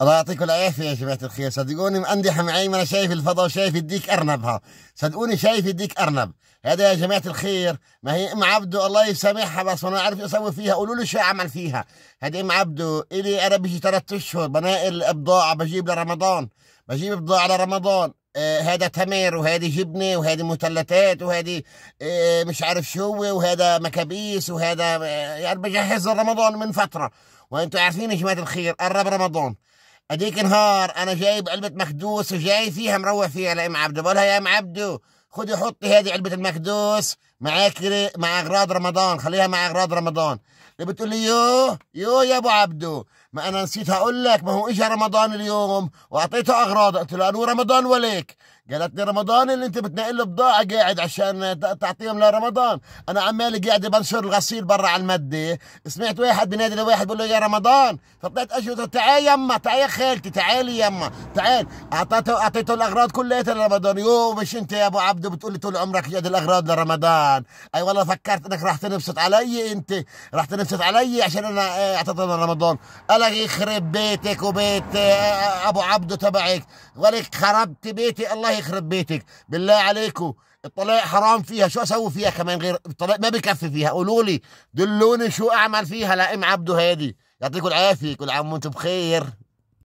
الله يعطيكم العافية يا جماعة الخير صدقوني عندي ما أنا شايف الفضاء وشايف الديك أرنبها صدقوني شايف الديك أرنب هذا يا جماعة الخير ما هي أم عبده الله يسامحها بس أنا عارف أسوي فيها قولوا لي شو أعمل فيها هذه أم عبده إلي أنا بيجي ثلاث أشهر بنقل بضاعة بجيب لرمضان بجيب بضاعة لرمضان آه هذا تمر وهذه جبنه وهذه مثلثات وهذه آه مش عارف شو وهذا مكابيس وهذا آه يعني بجهز رمضان من فتره وانتم عارفين يا جماعه الخير قرب رمضان هديك نهار انا جايب علبه مكدوس وجاي فيها مروح فيها لام عبده بقولها يا ام عبده خدي حطي هذه علبه المكدوس معاك مع اغراض رمضان خليها مع اغراض رمضان اللي بتقول لي يو يو يا ابو عبده ما انا نسيت اقول لك ما هو اجى رمضان اليوم واعطيته اغراض قلت له انو رمضان وليك قالت لي رمضان اللي انت بتنقل له بضاعة قاعد عشان تعطيهم لرمضان انا عمالي قاعد بنشر الغسيل برا على المدة سمعت واحد بنادي لواحد بقول له يا رمضان فطلعت اجي تعال يما تعال يا خالتي تعالي يما تعال اعطيته اعطيته الاغراض كلها لرمضان يو مش انت يا ابو عبده بتقول لي طول عمرك يد الاغراض لرمضان اي والله فكرت انك راح تنبسط علي انت راح تنبسط علي عشان انا آه، اعطيته لرمضان قال يخرب بيتك وبيت آه، آه، ابو عبده تبعك ولك خربت بيتي الله يخرب بيتك بالله عليكم الطلاق حرام فيها شو اسوي فيها كمان غير الطلاق ما بكفي فيها قولوا لي دلوني شو اعمل فيها لام عبده هادي يعطيكم العافيه كل عام وانتم بخير